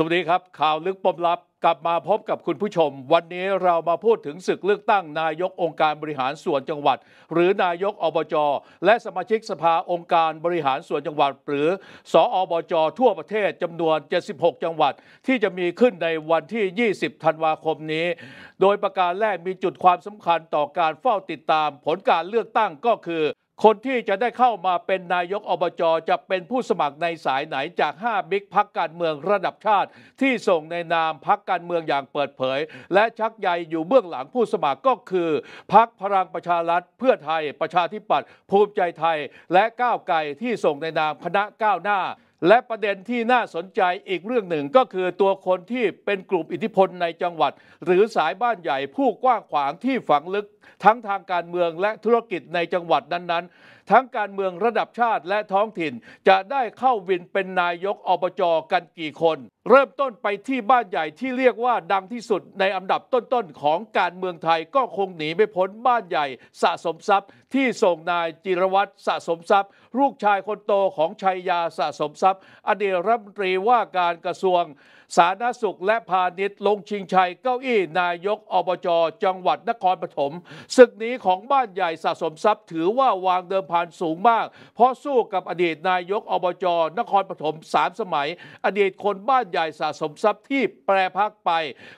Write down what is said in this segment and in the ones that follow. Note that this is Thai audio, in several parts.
สวัสดีครับข่าวลึกปมลับกลับมาพบกับคุณผู้ชม วันนี้เรามาพูดถึงศึกเลือกตั้งนายกองค์การบริหารส่วนจังหวัด หรือนายกอบจและสมาชิกสภาองค์การบริหารส่วนจังหวัด หรือสออบจทั่วประเทศจำนวน 76 จังหวัดที่จะมีขึ้นในวันที่ 20 ธันวาคมนี้ โดยประการแรกมีจุดความสำคัญต่อการเฝ้าติดตามผลการเลือกตั้งก็คือคนที่จะได้เข้ามาเป็นนายกอบจจะเป็นผู้สมัครในสายไหนจาก5บิ๊กพักการเมืองระดับชาติ ที่ส่งในนามพักการเมืองอย่างเปิดเผย และชักใยอยู่เบื้องหลังผู้สมัครก็คือ พักพลังประชารัฐเพื่อไทยประชาธิปัตย์ภูมิใจไทย และก้าวไกลที่ส่งในนามคณะก้าวหน้าและประเด็นที่น่าสนใจอีกเรื่องหนึ่งก็คือตัวคนที่เป็นกลุ่มอิทธิพลในจังหวัด หรือสายบ้านใหญ่ผู้กว้างขวางที่ฝังลึก ทั้งทางการเมืองและธุรกิจในจังหวัดนั้นๆทั้งการเมืองระดับชาติและท้องถิ่นจะได้เข้าวินเป็นนายกอบจกันกี่คน เริ่มต้นไปที่บ้านใหญ่ที่เรียกว่าดังที่สุดในอันดับต้นๆ ของการเมืองไทยก็คงหนีไม่พ้นบ้านใหญ่ สะสมทรัพย์ ที่ส่งนายจิรวัตรสะสมทรัพย์ลูกชายคนโตของชัยยาสะสมทรัพย์ อดีตรัฐมนตรีว่าการกระทรวงสาธารณสุขและพาณิชย์ลงชิงชัยเก้าอี้นายกอบจจังหวัดนครปฐมศึกนี้ของบ้านใหญ่สะสมทรัพย์ ถือว่าวางเดิมพันานสูงมาก เพราะสู้กับอดีตนายกอบจนครปฐมสามสมัยอดีตคนบ้านใหญ่สะสมทรัพย์ที่แปรพักไป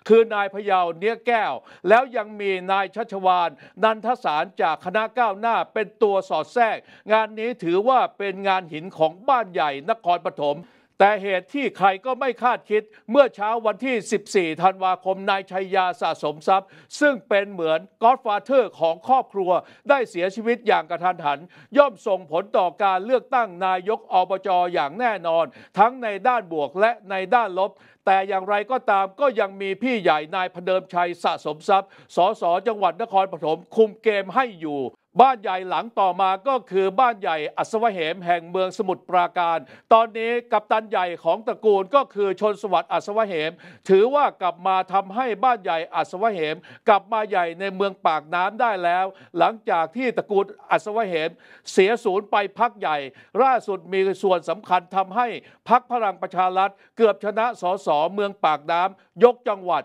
คือนายพยาวเนื้อแก้วแล้วยังมีนายชัชวานนันทสารจากคณะก้าวหน้าเป็นตัวสอดแทรก งานนี้ถือว่าเป็นงานหินของบ้านใหญ่นครปฐมแต่เหตุที่ใครก็ไม่คาดคิดเมื่อเช้าวันที่ 14 ธันวาคม นายชัยยาสะสมทรัพย์ ซึ่งเป็นเหมือนก็อดฟาเธอร์ของครอบครัว ได้เสียชีวิตอย่างกระทันหัน ย่อมส่งผลต่อการเลือกตั้งนายกอบจอย่างแน่นอน ทั้งในด้านบวกและในด้านลบ แต่อย่างไรก็ตามก็ยังมีพี่ใหญ่นายพเดิมชัยสะสมทรัพย์สสจังหวัดนครปฐมคุมเกมให้อยู่บ้านใหญ่หลังต่อมาก็คือบ้านใหญ่อัศวเหมแห่งเมืองสมุทรปราการ ตอนนี้กัปตันใหญ่ของตระกูลก็คือชนสวัสดิ์อัศวเหม ถือว่ากลับมาทำให้บ้านใหญ่อัศวเหม กลับมาใหญ่ในเมืองปากน้ำได้แล้ว หลังจากที่ตระกูลอัศวเหม เสียศูนย์ไปพักใหญ่ ล่าสุดมีส่วนสำคัญทำให้พักพลังประชารัฐเกือบชนะสสเมืองปากน้ำ ยกจังหวัด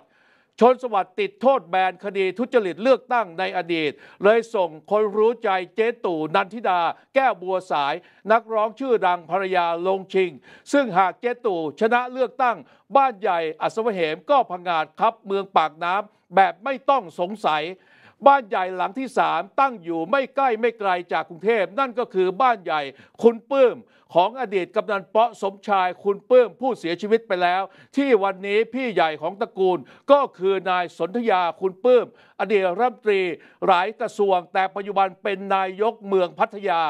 ชนสวัสดิ์ติดโทษแบนคดีทุจริตเลือกตั้งในอดีต เลยส่งคนรู้ใจเจ๊ตู่นันทิดาแก้วบัวสาย นักร้องชื่อดังภรยาลงชิง ซึ่งหากเจ๊ตู่ชนะเลือกตั้ง บ้านใหญ่ อัศวเหมก็พังงาดครับเมืองปากน้ำแบบไม่ต้องสงสัยบ้านใหญ่หลังที่สามตั้งอยู่ไม่ใกล้ไม่ไกลจากกรุงเทพ นั่นก็คือบ้านใหญ่คุณปื้ม ของอดีตกำนันเปาะสมชาย คุณปื้ม ผู้เสียชีวิตไปแล้ว ที่วันนี้พี่ใหญ่ของตระกูลก็คือนายสนธยาคุณปื้ม อดีตรัฐมนตรี หลายกระทรวง แต่ปัจจุบันเป็นนายก เมืองพัทยา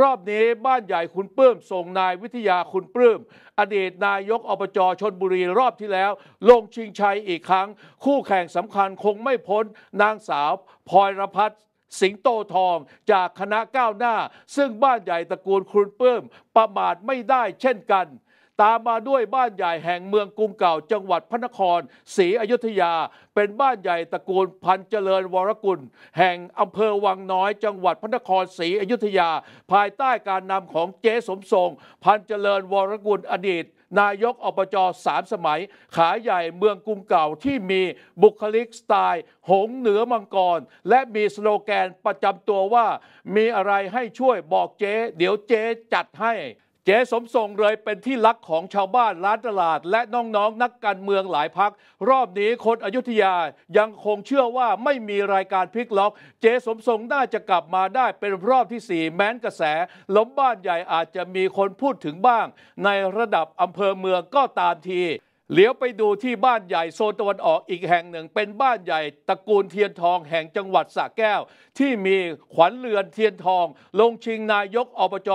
รอบนี้บ้านใหญ่คุณปื้มส่งนายวิทยาคุณปื้มอดีตนายกอบจชนบุรีรอบที่แล้ว ลงชิงชัยอีกครั้ง คู่แข่งสำคัญคงไม่พ้นนางสาวพลอยรพัฒน์สิงโตทองจากคณะก้าวหน้า ซึ่งบ้านใหญ่ตระกูลคุณเพิ่มประมาทไม่ได้เช่นกันตามมาด้วยบ้านใหญ่แห่งเมืองกรุงเก่าจังหวัดพระนครศรีอยุธยา เป็นบ้านใหญ่ตระกูลพันเจริญวรกุลแห่งอำเภอวังน้อยจังหวัดพระนครศรีอยุธยา ภายใต้การนำของเจสมทรงพันเจริญวรกุลอดีต นายกอบจสามสมัย ขาใหญ่เมืองกรุงเก่าที่มีบุคลิกสไตล์ หงเหนือมังกร และมีสโลแกนประจำตัวว่า มีอะไรให้ช่วยบอกเจ๊เดี๋ยวเจ๊จัดให้จ๊สมทรงเลยเป็นที่รักของชาวบ้านร้านตลาด และน้องๆนนักการเมืองหลายพัก รอบนี้คนอยุธยายังคงเชื่อว่าไม่มีรายการพลิกล็อก เจ๊สมทรงน่าจะกลับมาได้เป็นรอบที่ 4 แม้นกระแส ล้มบ้านใหญ่อาจจะมีคนพูดถึงบ้าง ในระดับอำเภอเมืองก็ตามทีเหลียวไปดูที่บ้านใหญ่โซนตะวันออกอีกแห่งหนึ่งเป็นบ้านใหญ่ตระกูลเทียนทองแห่งจังหวัดสระแก้วที่มีขวัญเรือนเทียนทอง ลงชิงนายกอบจ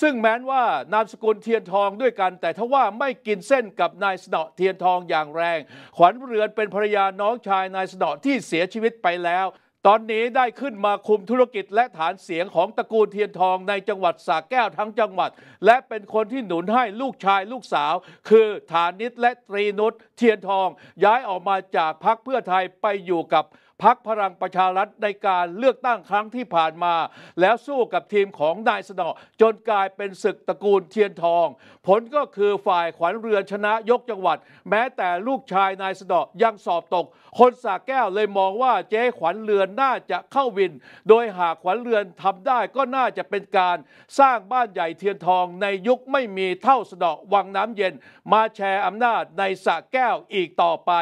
ซึ่งแม้นว่านามสกุลเทียนทองด้วยกัน แต่ทว่าไม่กินเส้นกับนายสนอเทียนทองอย่างแรงขวัญเรือนเป็นภรรยาน้องชายนายสนอที่เสียชีวิตไปแล้วตอนนี้ได้ขึ้นมาคุมธุรกิจและฐานเสียงของตระกูลเทียนทองในจังหวัดสระแก้วทั้งจังหวัด และเป็นคนที่หนุนให้ลูกชายลูกสาว คือฐานิตและตรีนุชเทียนทอง ย้ายออกมาจากพักเพื่อไทยไปอยู่กับพักพลังประชารัฐในการเลือกตั้งครั้งที่ผ่านมา แล้วสู้กับทีมของนายสนอจนกลายเป็นศึกตระกูลเทียนทอง ผลก็คือฝ่ายขวัญเรือนชนะยกจังหวัด แม้แต่ลูกชายนายสนอยังสอบตกคนสาแก้วเลยมองว่าเจ้ขวัญเรือนน่าจะเข้าวิน โดยหากขวัญเรือนทำได้ก็น่าจะเป็นการ สร้างบ้านใหญ่เทียนทองในยุคไม่มีเท่าสนอวังน้ำเย็น มาแชร์อำนาจในสะแก้วอีกต่อไป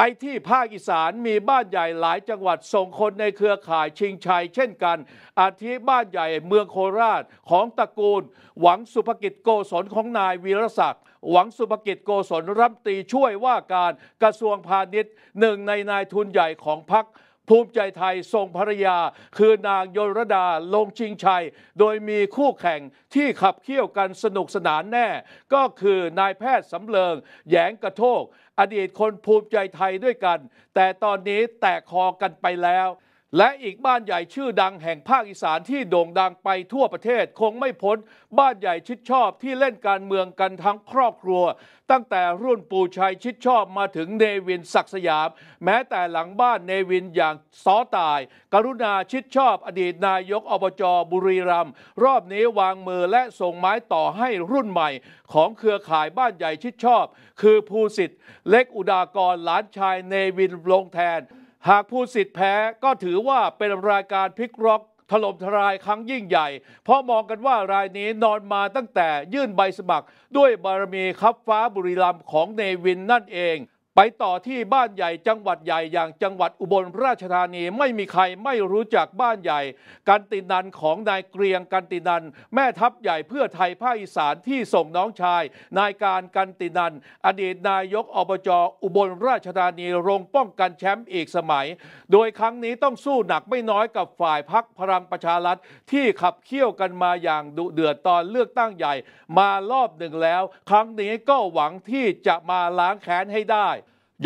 ไปที่ภาคอีสานมีบ้านใหญ่หลายจังหวัดส่งคนในเครือข่ายชิงชัย เช่นกันอาทิบ้านใหญ่เมืองโคราช ของตระกูล หวังสุภกิจโกศลของนายวีรศักดิ์หวังสุภกิจโกศลรับตีช่วยว่าการกระทรวงพาณิชย์หนึ่งในนายทุนใหญ่ของพรรคภูมิใจไทยส่งภรรยา คือนางยรดาลงชิงชัย โดยมีคู่แข่งที่ขับเคี่ยวกันสนุกสนานแน่ ก็คือนายแพทย์สำเริงแยงกระโทกอดีตคนภูมิใจไทยด้วยกัน แต่ตอนนี้แตกคอกันไปแล้วและอีกบ้านใหญ่ชื่อดังแห่งภาคอีสานที่โด่งดังไปทั่วประเทศคงไม่พ้น บ้านใหญ่ชิดชอบที่เล่นการเมืองกันทั้งครอบครัว ตั้งแต่รุ่นปู่ชัยชิดชอบมาถึงเนวิน ศักสยาม แม้แต่หลังบ้านเนวินอย่างซอตาย กรุณาชิดชอบอดีตนายกอบจบุรีรัมย์รอบนี้วางมือและส่งไม้ต่อให้รุ่นใหม่ ของเครือข่ายบ้านใหญ่ชิดชอบ คือภูสิทธิ์เล็กอุดากรหลานชายเนวินลงแทนหากผู้สิทธิ์แพ้ก็ถือว่าเป็นรายการพลิกล็อกถล่มทลายครั้งยิ่งใหญ่ เพราะมองกันว่ารายนี้นอนมาตั้งแต่ยื่นใบสมัคร ด้วยบารมีคับฟ้าบุรีรัมย์ของเนวินนั่นเองไปต่อที่บ้านใหญ่จังหวัดใหญ่อย่างจังหวัดอุบลราชธานีไม่มีใครไม่รู้จักบ้านใหญ่การตินันของนายเกรียงกันตินันแม่ทัพใหญ่เพื่อไทยภาคอีสานที่ส่งน้องชาย นายการกันตินันอดีตนายกอบจอุบลราชธานีรงป้องกันแชมป์อีกสมัย โดยครั้งนี้ต้องสู้หนักไม่น้อยกับฝ่ายพักพลังประชารัฐที่ขับเคี่ยวกันมาอย่างดุเดือดตอนเลือกตั้งใหญ่ มารอบหนึ่งแล้ว ครั้งนี้ก็หวังที่จะมาล้างแค้นให้ได้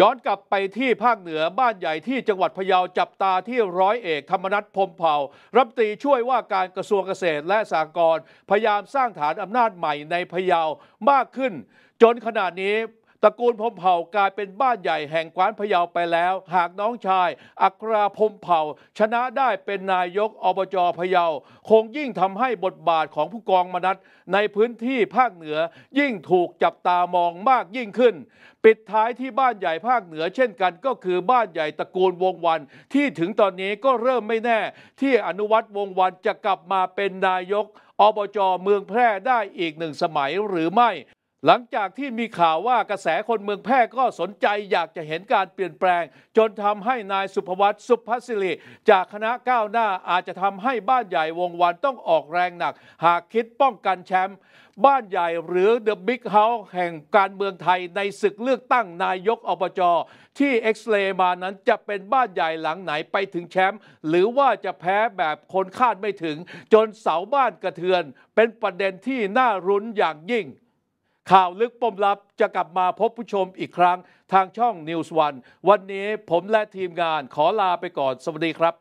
ย้อนกลับไปที่ภาคเหนือบ้านใหญ่ที่จังหวัดพะเยาจับตาที่ร้อยเอกธรรมนัฐพมเผ่า รับตีช่วยว่าการกระทรวงเกษตรและสหกรณ์พยายามสร้างฐานอำนาจใหม่ในพะเยามากขึ้น จนขนาดนี้ตระกูลพมเผ่ากลายเป็นบ้านใหญ่แห่งกวานพะเยาไปแล้ว หากน้องชาย อัคราพมเผ่า ชนะได้เป็นนายกอบจพะเยา คงยิ่งทำให้บทบาทของผู้กองมนัสในพื้นที่ภาคเหนือ ยิ่งถูกจับตามองมากยิ่งขึ้น ปิดท้ายที่บ้านใหญ่ภาคเหนือเช่นกันก็คือบ้านใหญ่ตระกูลวงวันที่ถึงตอนนี้ก็เริ่มไม่แน่ ที่อนุวัตรวงวันจะกลับมาเป็นนายก อบจเมืองแพร่ได้อีกหนึ่งสมัยหรือไม่หลังจากที่มีข่าวว่ากระแสคนเมืองแพร่ก็สนใจอยากจะเห็นการเปลี่ยนแปลงจนทำให้นายสุภวัตสุภศิริจากคณะก้าวหน้าอาจจะทำให้บ้านใหญ่วงวันต้องออกแรงหนักหากคิดป้องกันแชมป์บ้านใหญ่หรือเดอะบิ๊กเฮาส์แห่งการเมืองไทยในศึกเลือกตั้งนายกอบจอที่เอ็กซ์เลมานั้นจะเป็นบ้านใหญ่หลังไหนไปถึงแชมป์หรือว่าจะแพ้แบบคนคาดไม่ถึงจนเสาบ้านกระเทือนเป็นประเด็นที่น่ารุ้นอย่างยิ่งข่าวลึกปมลับจะกลับมาพบผู้ชมอีกครั้งทางช่อง News วันวันนี้ผมและทีมงานขอลาไปก่อนสวัสดีครับ